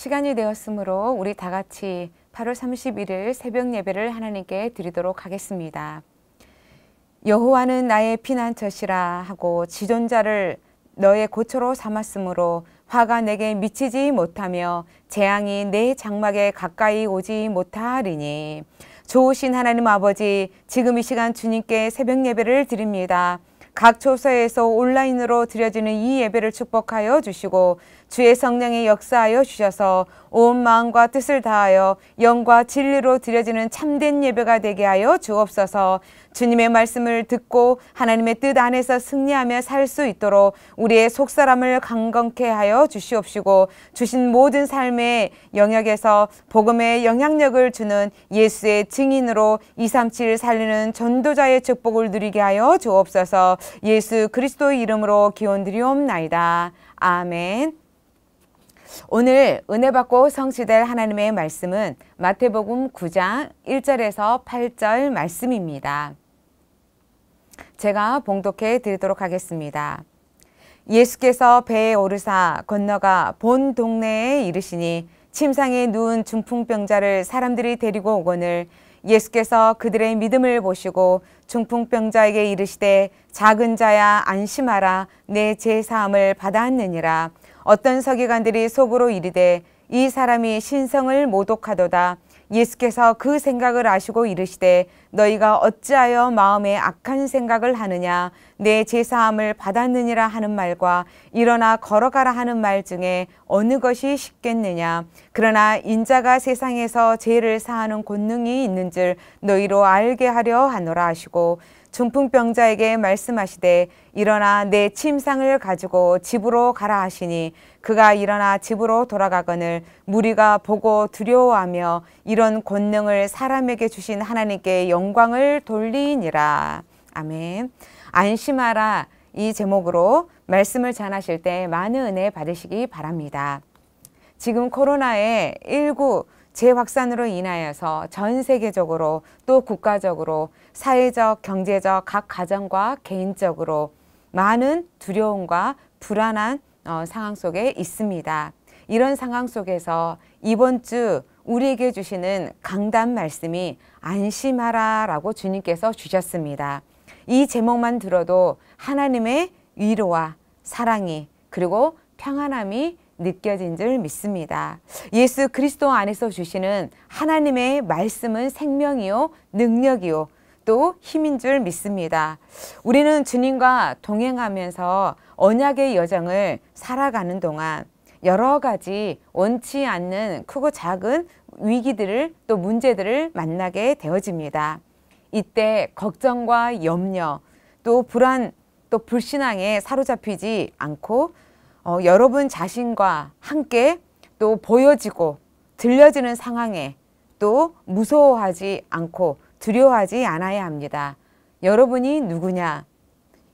시간이 되었으므로 우리 다 같이 8월 31일 새벽 예배를 하나님께 드리도록 하겠습니다. 여호와는 나의 피난처시라 하고 지존자를 너의 고초로 삼았으므로 화가 내게 미치지 못하며 재앙이 내 장막에 가까이 오지 못하리니 좋으신 하나님 아버지 지금 이 시간 주님께 새벽 예배를 드립니다. 각 조서에서 온라인으로 드려지는 이 예배를 축복하여 주시고 주의 성령의 역사하여 주셔서 온 마음과 뜻을 다하여 영과 진리로 드려지는 참된 예배가 되게 하여 주옵소서 주님의 말씀을 듣고 하나님의 뜻 안에서 승리하며 살 수 있도록 우리의 속사람을 강건케 하여 주시옵시고 주신 모든 삶의 영역에서 복음의 영향력을 주는 예수의 증인으로 237 살리는 전도자의 축복을 누리게 하여 주옵소서 예수 그리스도의 이름으로 기원 드리옵나이다. 아멘. 오늘 은혜 받고 성취될 하나님의 말씀은 마태복음 9장 1절에서 8절 말씀입니다. 제가 봉독해 드리도록 하겠습니다. 예수께서 배에 오르사 건너가 본 동네에 이르시니 침상에 누운 중풍병자를 사람들이 데리고 오거늘 예수께서 그들의 믿음을 보시고 중풍병자에게 이르시되 작은 자야 안심하라 내 제사함을 받았느니라 어떤 서기관들이 속으로 이르되 이 사람이 신성을 모독하도다. 예수께서 그 생각을 아시고 이르시되 너희가 어찌하여 마음에 악한 생각을 하느냐 내 제사함을 받았느니라 하는 말과 일어나 걸어가라 하는 말 중에 어느 것이 쉽겠느냐 그러나 인자가 세상에서 죄를 사하는 권능이 있는 줄 너희로 알게 하려 하노라 하시고 중풍병자에게 말씀하시되 일어나 내 침상을 가지고 집으로 가라 하시니 그가 일어나 집으로 돌아가거늘 무리가 보고 두려워하며 이런 권능을 사람에게 주신 하나님께 영광을 돌리니라. 아멘. 안심하라 이 제목으로 말씀을 전하실 때 많은 은혜 받으시기 바랍니다. 지금 코로나에19 재확산으로 인하여서 전 세계적으로 또 국가적으로 사회적, 경제적 각 가정과 개인적으로 많은 두려움과 불안한 어, 상황 속에 있습니다. 이런 상황 속에서 이번 주 우리에게 주시는 강단 말씀이 안심하라 라고 주님께서 주셨습니다. 이 제목만 들어도 하나님의 위로와 사랑이 그리고 평안함이 느껴진 줄 믿습니다. 예수 그리스도 안에서 주시는 하나님의 말씀은 생명이요, 능력이요, 또 힘인 줄 믿습니다. 우리는 주님과 동행하면서 언약의 여정을 살아가는 동안 여러 가지 원치 않는 크고 작은 위기들을 또 문제들을 만나게 되어집니다. 이때 걱정과 염려, 또 불안, 또 불신앙에 사로잡히지 않고 어, 여러분 자신과 함께 또 보여지고 들려지는 상황에 또 무서워하지 않고 두려워하지 않아야 합니다. 여러분이 누구냐?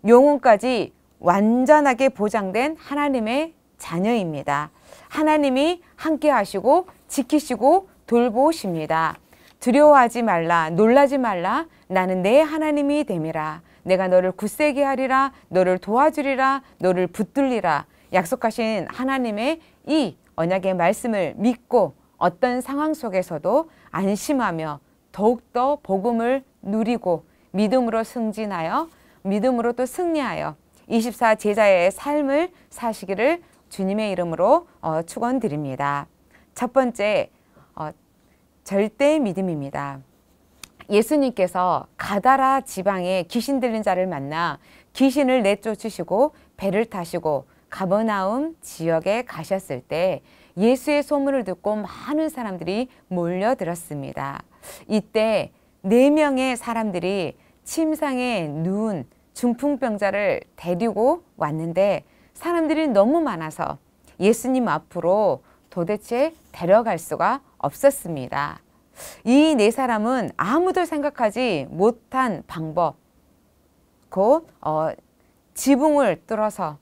영혼까지 완전하게 보장된 하나님의 자녀입니다. 하나님이 함께 하시고 지키시고 돌보십니다. 두려워하지 말라, 놀라지 말라, 나는 내 하나님이 됨이라. 내가 너를 굳세게 하리라, 너를 도와주리라, 너를 붙들리라. 약속하신 하나님의 이 언약의 말씀을 믿고 어떤 상황 속에서도 안심하며 더욱더 복음을 누리고 믿음으로 승진하여 믿음으로 또 승리하여 24 제자의 삶을 사시기를 주님의 이름으로 어, 축원드립니다. 첫 번째 어, 절대 믿음입니다. 예수님께서 가다라 지방에 귀신 들린 자를 만나 귀신을 내쫓으시고 배를 타시고 가버나움 지역에 가셨을 때 예수의 소문을 듣고 많은 사람들이 몰려들었습니다. 이때 네 명의 사람들이 침상에 누운 중풍병자를 데리고 왔는데 사람들이 너무 많아서 예수님 앞으로 도대체 데려갈 수가 없었습니다. 이 네 사람은 아무도 생각하지 못한 방법, 곧 어, 지붕을 뚫어서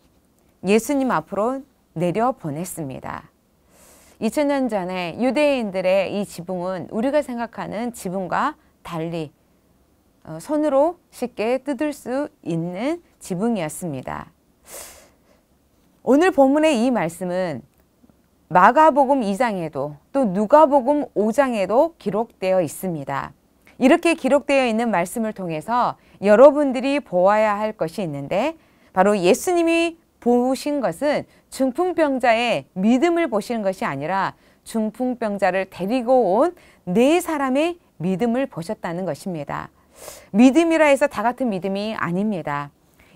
예수님 앞으로 내려보냈습니다. 2000년 전에 유대인들의 이 지붕은 우리가 생각하는 지붕과 달리 어, 손으로 쉽게 뜯을 수 있는 지붕이었습니다. 오늘 본문의 이 말씀은 마가복음 2장에도 또 누가복음 5장에도 기록되어 있습니다. 이렇게 기록되어 있는 말씀을 통해서 여러분들이 보아야 할 것이 있는데 바로 예수님이 보신 것은 중풍병자의 믿음을 보시는 것이 아니라 중풍병자를 데리고 온 네 사람의 믿음을 보셨다는 것입니다. 믿음이라 해서 다 같은 믿음이 아닙니다.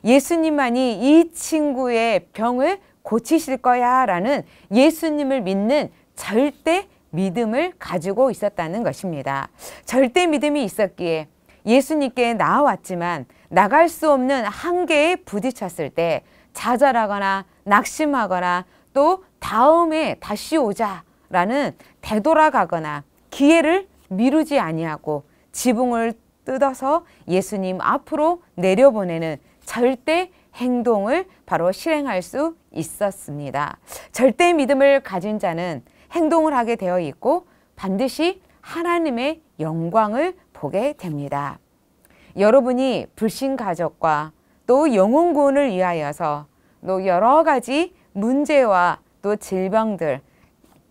예수님만이 이 친구의 병을 고치실 거야 라는 예수님을 믿는 절대 믿음을 가지고 있었다는 것입니다. 절대 믿음이 있었기에 예수님께 나왔지만 나갈 수 없는 한계에 부딪혔을 때 좌절하거나 낙심하거나 또 다음에 다시 오자라는 되돌아가거나 기회를 미루지 아니하고 지붕을 뜯어서 예수님 앞으로 내려보내는 절대 행동을 바로 실행할 수 있었습니다. 절대 믿음을 가진 자는 행동을 하게 되어 있고 반드시 하나님의 영광을 보게 됩니다. 여러분이 불신 가족과 또영혼군을 위하여서 또 여러 가지 문제와 또 질병들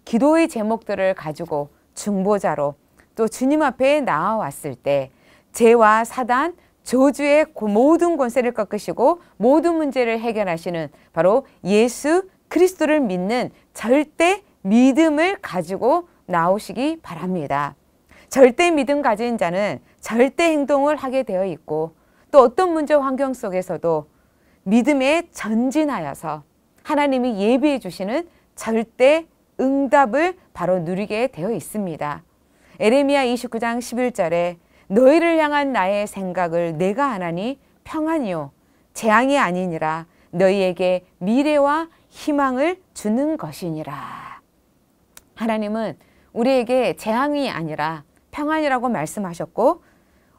기도의 제목들을 가지고 중보자로 또 주님 앞에 나아왔을 때 죄와 사단 저주의 모든 권세를 꺾으시고 모든 문제를 해결하시는 바로 예수 그리스도를 믿는 절대 믿음을 가지고 나오시기 바랍니다. 절대 믿음 가진 자는 절대 행동을 하게 되어 있고 또 어떤 문제 환경 속에서도 믿음에 전진하여서 하나님이 예비해 주시는 절대 응답을 바로 누리게 되어 있습니다. 에레미야 29장 11절에 너희를 향한 나의 생각을 내가 하나니 평안이요 재앙이 아니니라 너희에게 미래와 희망을 주는 것이니라. 하나님은 우리에게 재앙이 아니라 평안이라고 말씀하셨고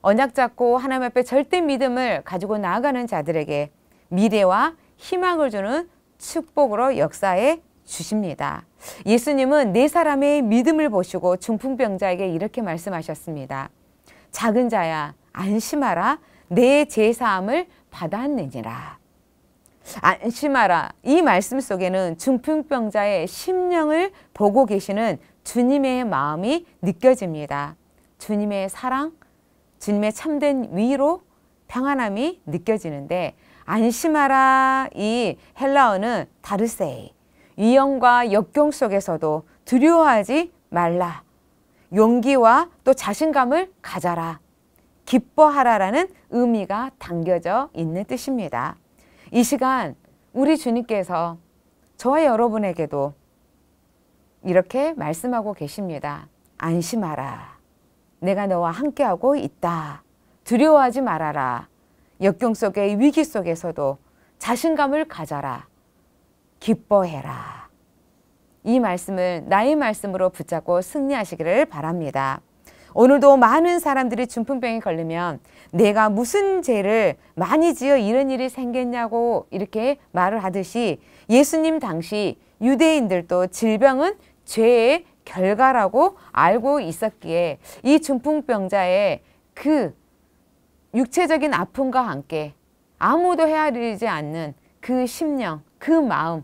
언약 잡고 하나님 앞에 절대 믿음을 가지고 나아가는 자들에게 미래와 희망을 주는 축복으로 역사에 주십니다. 예수님은 네 사람의 믿음을 보시고 중풍병자에게 이렇게 말씀하셨습니다. 작은 자야 안심하라 내 제사함을 받았느니라. 안심하라 이 말씀 속에는 중풍병자의 심령을 보고 계시는 주님의 마음이 느껴집니다. 주님의 사랑, 주님의 참된 위로 평안함이 느껴지는데 안심하라 이 헬라어는 다르세이 위험과 역경 속에서도 두려워하지 말라 용기와 또 자신감을 가져라 기뻐하라라는 의미가 담겨져 있는 뜻입니다. 이 시간 우리 주님께서 저와 여러분에게도 이렇게 말씀하고 계십니다. 안심하라. 내가 너와 함께하고 있다. 두려워하지 말아라. 역경 속의 위기 속에서도 자신감을 가져라. 기뻐해라. 이 말씀을 나의 말씀으로 붙잡고 승리하시기를 바랍니다. 오늘도 많은 사람들이 중풍병에 걸리면 내가 무슨 죄를 많이 지어 이런 일이 생겼냐고 이렇게 말을 하듯이 예수님 당시 유대인들도 질병은 죄의 결과라고 알고 있었기에 이 중풍병자의 그 육체적인 아픔과 함께 아무도 헤아리지 않는 그 심령, 그 마음,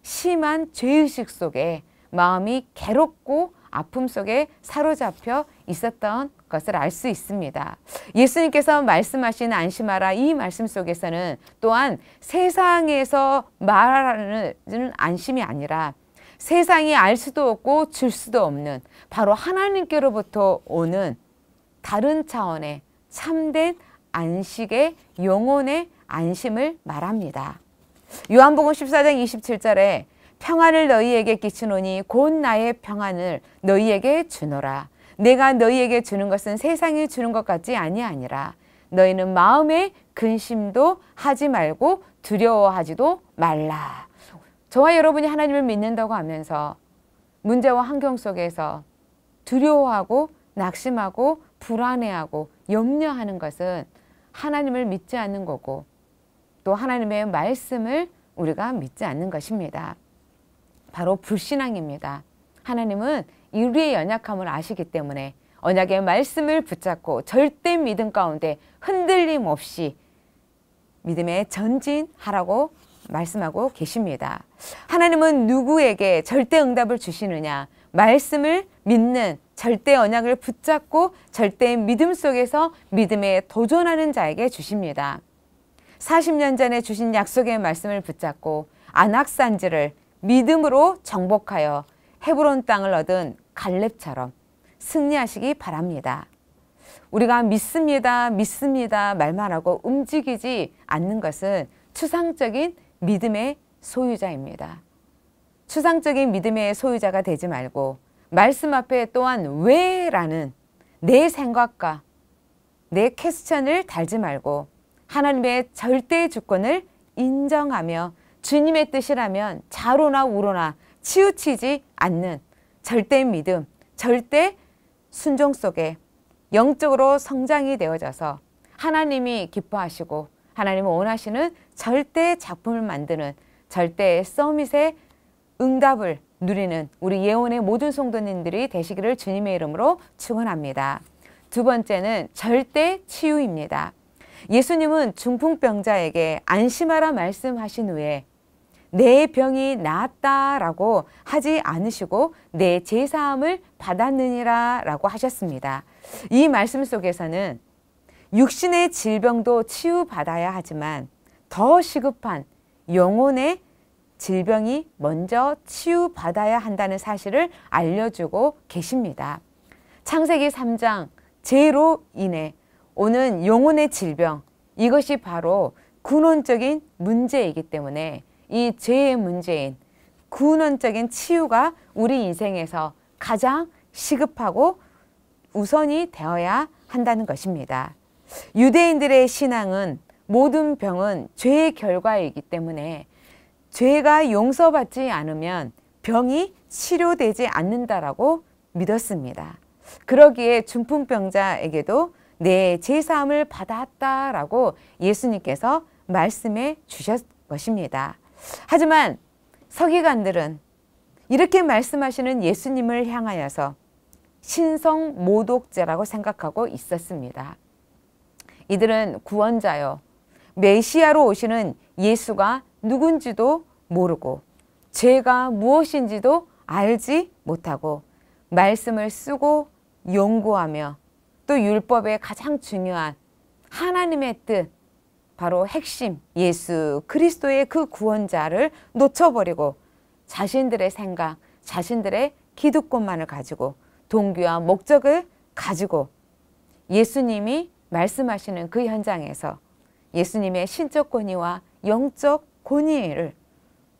심한 죄의식 속에 마음이 괴롭고 아픔 속에 사로잡혀 있었던 것을 알 수 있습니다. 예수님께서 말씀하신 안심하라 이 말씀 속에서는 또한 세상에서 말하는 안심이 아니라 세상이 알 수도 없고 줄 수도 없는 바로 하나님께로부터 오는 다른 차원의 참된 안식의 영혼의 안심을 말합니다. 요한복음 14장 27절에 평안을 너희에게 끼치노니 곧 나의 평안을 너희에게 주노라. 내가 너희에게 주는 것은 세상이 주는 것 같지 아니하니라. 너희는 마음에 근심도 하지 말고 두려워하지도 말라. 저와 여러분이 하나님을 믿는다고 하면서 문제와 환경 속에서 두려워하고 낙심하고 불안해하고 염려하는 것은 하나님을 믿지 않는 거고 또 하나님의 말씀을 우리가 믿지 않는 것입니다. 바로 불신앙입니다. 하나님은 우리의 연약함을 아시기 때문에 언약의 말씀을 붙잡고 절대 믿음 가운데 흔들림 없이 믿음에 전진하라고 말씀하고 계십니다. 하나님은 누구에게 절대 응답을 주시느냐? 말씀을 믿는 절대 언약을 붙잡고 절대 믿음 속에서 믿음에 도전하는 자에게 주십니다. 40년 전에 주신 약속의 말씀을 붙잡고 안악산지를 믿음으로 정복하여 헤브론 땅을 얻은 갈렙처럼 승리하시기 바랍니다. 우리가 믿습니다, 믿습니다 말만 하고 움직이지 않는 것은 추상적인 믿음의 소유자입니다. 추상적인 믿음의 소유자가 되지 말고 말씀 앞에 또한 왜라는 내 생각과 내 퀘스천을 달지 말고 하나님의 절대 주권을 인정하며 주님의 뜻이라면 자로나 우로나 치우치지 않는 절대 믿음, 절대 순종 속에 영적으로 성장이 되어져서 하나님이 기뻐하시고 하나님은 원하시는 절대 작품을 만드는 절대의 서밋의 응답을 누리는 우리 예원의 모든 성도님들이 되시기를 주님의 이름으로 축원합니다. 두 번째는 절대 치유입니다. 예수님은 중풍병자에게 안심하라 말씀하신 후에 내 병이 나았다라고 하지 않으시고 내 제사함을 받았느니라라고 하셨습니다. 이 말씀 속에서는 육신의 질병도 치유받아야 하지만 더 시급한 영혼의 질병이 먼저 치유받아야 한다는 사실을 알려주고 계십니다. 창세기 3장 죄로 인해 오는 영혼의 질병 이것이 바로 근원적인 문제이기 때문에 이 죄의 문제인 근원적인 치유가 우리 인생에서 가장 시급하고 우선이 되어야 한다는 것입니다. 유대인들의 신앙은 모든 병은 죄의 결과이기 때문에 죄가 용서받지 않으면 병이 치료되지 않는다라고 믿었습니다. 그러기에 중풍병자에게도 내 네, 제사함을 받았다라고 예수님께서 말씀해 주셨 것입니다. 하지만 서기관들은 이렇게 말씀하시는 예수님을 향하여서 신성 모독죄라고 생각하고 있었습니다. 이들은 구원자요, 메시아로 오시는 예수가 누군지도 모르고 죄가 무엇인지도 알지 못하고 말씀을 쓰고 연구하며 또 율법의 가장 중요한 하나님의 뜻 바로 핵심 예수 그리스도의 그 구원자를 놓쳐버리고 자신들의 생각, 자신들의 기득권만을 가지고 동기와 목적을 가지고 예수님이 말씀하시는 그 현장에서 예수님의 신적 권위와 영적 권위를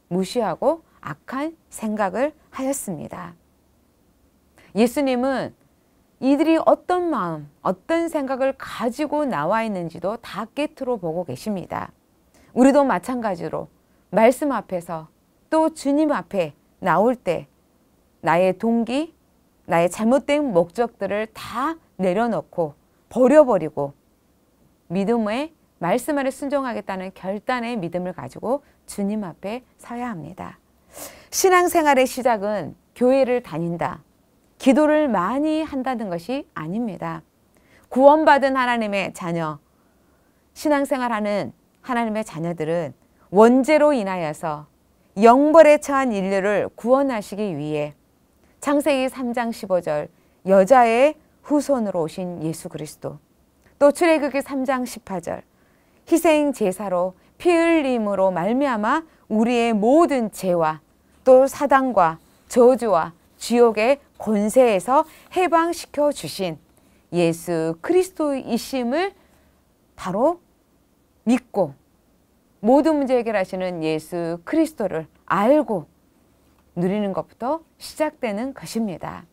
무시하고 악한 생각을 하였습니다. 예수님은 이들이 어떤 마음, 어떤 생각을 가지고 나와 있는지도 다 깨트로 보고 계십니다. 우리도 마찬가지로 말씀 앞에서 또 주님 앞에 나올 때 나의 동기, 나의 잘못된 목적들을 다 내려놓고 버려버리고 믿음의 말씀 아래 순종하겠다는 결단의 믿음을 가지고 주님 앞에 서야 합니다. 신앙생활의 시작은 교회를 다닌다, 기도를 많이 한다는 것이 아닙니다. 구원받은 하나님의 자녀, 신앙생활하는 하나님의 자녀들은 원죄로 인하여서 영벌에 처한 인류를 구원하시기 위해 창세기 3장 15절 여자의 후손으로 오신 예수 그리스도 또 출애굽기 3장 18절 희생 제사로 피 흘림으로 말미암아 우리의 모든 죄와 또 사단과 저주와 지옥의 권세에서 해방시켜 주신 예수 그리스도이심을 바로 믿고 모든 문제 해결하시는 예수 그리스도를 알고 누리는 것부터 시작되는 것입니다.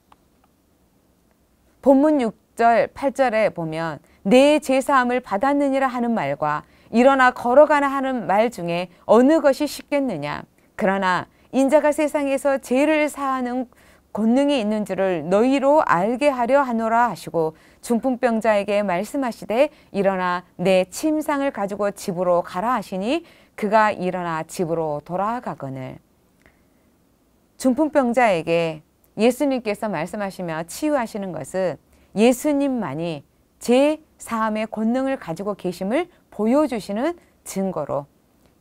본문 6절, 8절에 보면 내 제사함을 받았느니라 하는 말과 일어나 걸어가나 하는 말 중에 어느 것이 쉽겠느냐 그러나 인자가 세상에서 죄를 사하는 권능이 있는 줄을 너희로 알게 하려 하노라 하시고 중풍병자에게 말씀하시되 일어나 내 침상을 가지고 집으로 가라 하시니 그가 일어나 집으로 돌아가거늘 중풍병자에게 예수님께서 말씀하시며 치유하시는 것은 예수님만이 제3의 권능을 가지고 계심을 보여주시는 증거로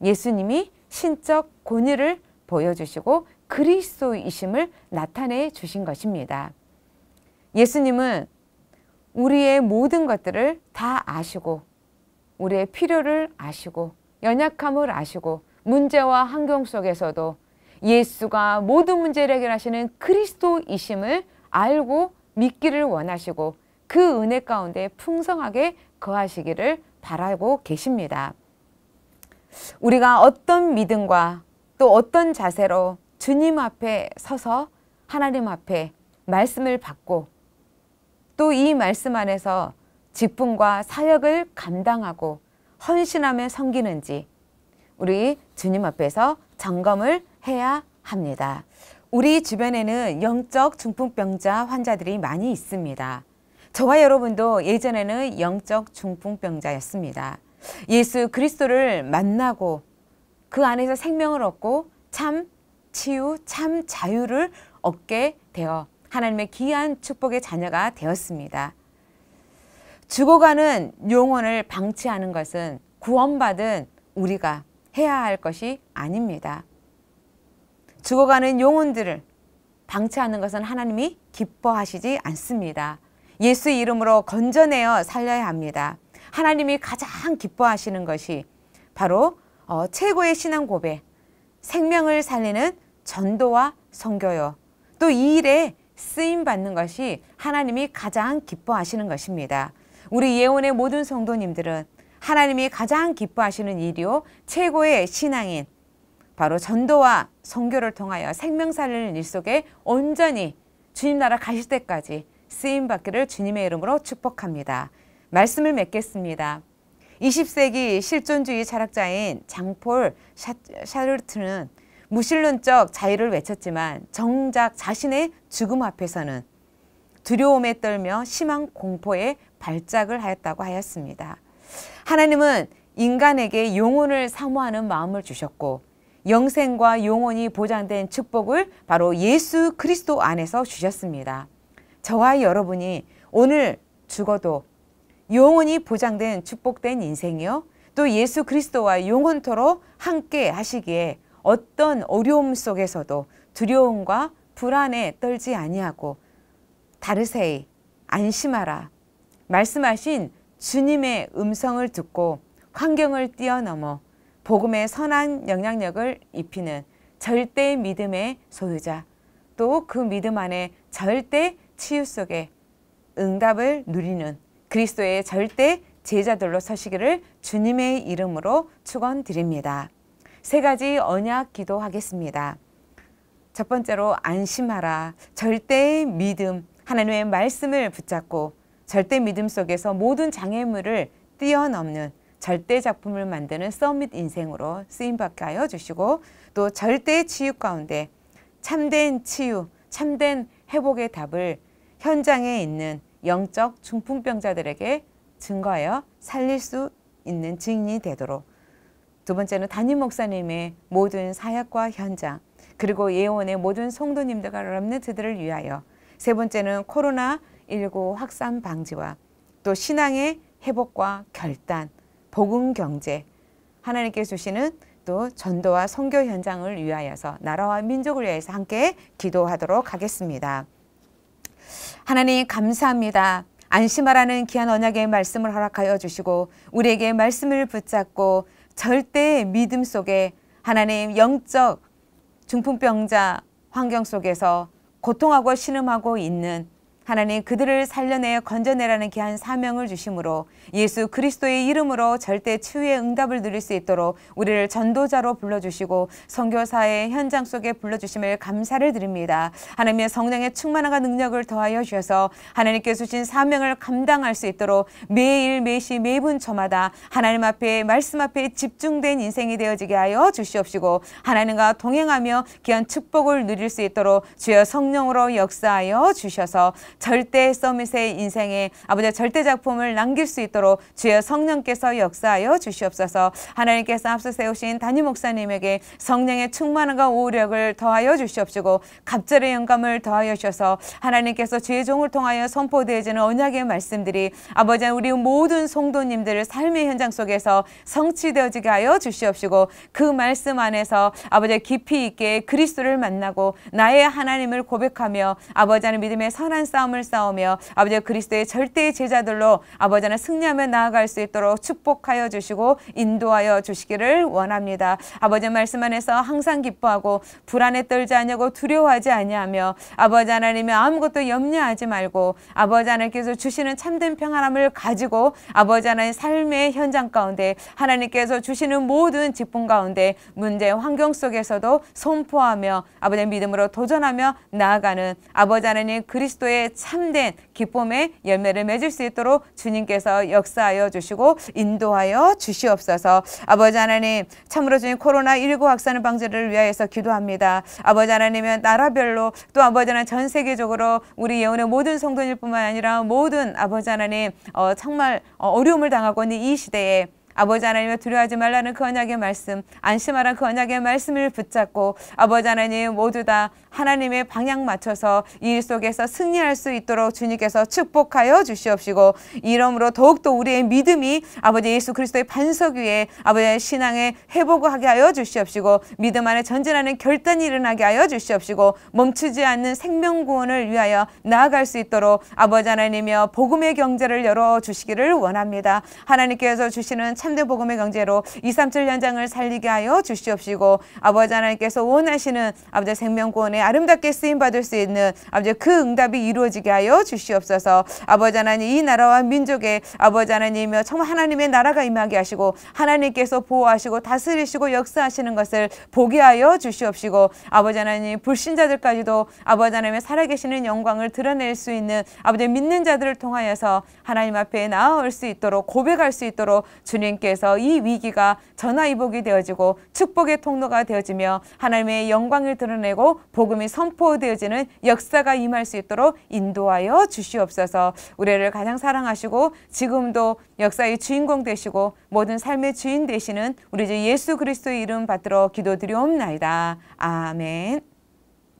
예수님이 신적 권위를 보여주시고 그리스도이심을 나타내 주신 것입니다. 예수님은 우리의 모든 것들을 다 아시고 우리의 필요를 아시고 연약함을 아시고 문제와 환경 속에서도 예수가 모든 문제를 해결하시는 그리스도이심을 알고 믿기를 원하시고 그 은혜 가운데 풍성하게 거하시기를 바라고 계십니다. 우리가 어떤 믿음과 또 어떤 자세로 주님 앞에 서서 하나님 앞에 말씀을 받고 또 이 말씀 안에서 직분과 사역을 감당하고 헌신하며 섬기는지 우리 주님 앞에서 점검을 해야 합니다. 우리 주변에는 영적 중풍병자 환자들이 많이 있습니다. 저와 여러분도 예전에는 영적 중풍병자였습니다. 예수 그리스도를 만나고 그 안에서 생명을 얻고 참 치유, 참 자유를 얻게 되어 하나님의 귀한 축복의 자녀가 되었습니다. 죽어가는 영혼을 방치하는 것은 구원받은 우리가 해야 할 것이 아닙니다. 죽어가는 영혼들을 방치하는 것은 하나님이 기뻐하시지 않습니다. 예수의 이름으로 건져내어 살려야 합니다. 하나님이 가장 기뻐하시는 것이 바로 어, 최고의 신앙 고백, 생명을 살리는 전도와 성교요. 또 이 일에 쓰임 받는 것이 하나님이 가장 기뻐하시는 것입니다. 우리 예원의 모든 성도님들은 하나님이 가장 기뻐하시는 일이요 최고의 신앙인 바로 전도와 성교를 통하여 생명 살리는 일 속에 온전히 주님 나라 가실 때까지 쓰임 받기를 주님의 이름으로 축복합니다. 말씀을 맺겠습니다. 20세기 실존주의 철학자인 장폴 샤, 르트는 무신론적 자유를 외쳤지만 정작 자신의 죽음 앞에서는 두려움에 떨며 심한 공포에 발작을 하였다고 하였습니다. 하나님은 인간에게 영혼을 사모하는 마음을 주셨고 영생과 영혼이 보장된 축복을 바로 예수 그리스도 안에서 주셨습니다. 저와 여러분이 오늘 죽어도 영원히 보장된 축복된 인생이요. 또 예수 그리스도와 영원토록 함께 하시기에 어떤 어려움 속에서도 두려움과 불안에 떨지 아니하고 다르세이 안심하라 말씀하신 주님의 음성을 듣고 환경을 뛰어넘어 복음의 선한 영향력을 입히는 절대 믿음의 소유자 또 그 믿음 안에 절대 치유 속에 응답을 누리는 그리스도의 절대 제자들로 서시기를 주님의 이름으로 축원드립니다. 세 가지 언약 기도하겠습니다. 첫 번째로 안심하라. 절대 믿음, 하나님의 말씀을 붙잡고 절대 믿음 속에서 모든 장애물을 뛰어넘는 절대 작품을 만드는 서밋 인생으로 쓰임받게 하여 주시고 또 절대 치유 가운데 참된 치유, 참된 회복의 답을 현장에 있는 영적 중풍병자들에게 증거하여 살릴 수 있는 증인이 되도록 두 번째는 담임 목사님의 모든 사역과 현장 그리고 예원의 모든 성도님들과 랩런트들을 위하여 세 번째는 코로나19 확산 방지와 또 신앙의 회복과 결단, 복음 경제 하나님께 주시는 또 전도와 성교 현장을 위하여서 나라와 민족을 위해서 함께 기도하도록 하겠습니다. 하나님 감사합니다. 안심하라는 귀한 언약의 말씀을 허락하여 주시고 우리에게 말씀을 붙잡고 절대 믿음 속에 하나님 영적 중풍병자 환경 속에서 고통하고 신음하고 있는 하나님 그들을 살려내 건져내라는 귀한 사명을 주심으로 예수 그리스도의 이름으로 절대 치유의 응답을 누릴 수 있도록 우리를 전도자로 불러주시고 성교사의 현장 속에 불러주심을 감사를 드립니다. 하나님의 성령의 충만함과 능력을 더하여 주셔서 하나님께 서 주신 사명을 감당할 수 있도록 매일 매시 매분 초마다 하나님 앞에 말씀 앞에 집중된 인생이 되어지게 하여 주시옵시고 하나님과 동행하며 귀한 축복을 누릴 수 있도록 주여 성령으로 역사하여 주셔서 절대 서밋의 인생에 아버지의 절대 작품을 남길 수 있도록 주여 성령께서 역사하여 주시옵소서 하나님께서 앞서 세우신 단임 목사님에게 성령의 충만함과 우력을 더하여 주시옵시고 갑절의 영감을 더하여 주셔서 하나님께서 주의 종을 통하여 선포되어지는 언약의 말씀들이 아버지 우리 모든 성도님들을 삶의 현장 속에서 성취되어지게 하여 주시옵시고 그 말씀 안에서 아버지 깊이 있게 그리스도를 만나고 나의 하나님을 고백하며 아버지 하는 믿음의 선한 싸움 싸움을 싸우며 아버지 그리스도의 절대의 제자들로 아버지 하나 승리하며 나아갈 수 있도록 축복하여 주시고 인도하여 주시기를 원합니다. 아버지 말씀 안에서 항상 기뻐하고 불안에 떨지 아니고 두려워하지 아니하며 아버지 하나님의 아무것도 염려하지 말고 아버지 하나님께서 주시는 참된 평안함을 가지고 아버지 하나님 삶의 현장 가운데 하나님께서 주시는 모든 직분 가운데 문제 환경 속에서도 선포하며 아버지 믿음으로 도전하며 나아가는 아버지 하나님 그리스도의 참된 기쁨의 열매를 맺을 수 있도록 주님께서 역사하여 주시고 인도하여 주시옵소서. 아버지 하나님 참으로 주님 코로나19 확산을 방지를 위하여서 기도합니다. 아버지 하나님은 나라별로 또 아버지 하나님 전 세계적으로 우리 예언의 모든 성도일뿐만 아니라 모든 아버지 하나님 어, 정말 어, 어려움을 당하고 있는 이 시대에 아버지 하나님을 두려워하지 말라는 그 언약의 말씀, 안심하라 그 언약의 말씀을 붙잡고 아버지 하나님 모두 다 하나님의 방향 맞춰서 이 일 속에서 승리할 수 있도록 주님께서 축복하여 주시옵시고 이러므로 더욱더 우리의 믿음이 아버지 예수 그리스도의 반석 위에 아버지의 신앙에회복 하게 하여 주시옵시고 믿음 안에 전진하는 결단이 일어나게 하여 주시옵시고 멈추지 않는 생명 구원을 위하여 나아갈 수 있도록 아버지 하나님이여 복음의 경제를 열어 주시기를 원합니다. 하나님께서 주시는 참 참대 복음의 경제로 237 현장을 살리게 하여 주시옵시고 아버지 하나님께서 원하시는 아버지 생명권에 아름답게 쓰임 받을 수 있는 아버지 그 응답이 이루어지게 하여 주시옵소서. 아버지 하나님 이 나라와 민족에 아버지 하나님이며 정말 하나님의 나라가 임하게 하시고 하나님께서 보호하시고 다스리시고 역사하시는 것을 보게 하여 주시옵시고 아버지 하나님 불신자들까지도 아버지 하나님의 살아계시는 영광을 드러낼 수 있는 아버지 믿는 자들을 통하여서 하나님 앞에 나아올 수 있도록 고백할 수 있도록 주님 주님께서 이 위기가 전화위복이 되어지고 축복의 통로가 되어지며 하나님의 영광을 드러내고 복음이 선포되어지는 역사가 임할 수 있도록 인도하여 주시옵소서 우리를 가장 사랑하시고 지금도 역사의 주인공 되시고 모든 삶의 주인 되시는 우리 주 예수 그리스도의 이름 받들어 기도드리옵나이다. 아멘.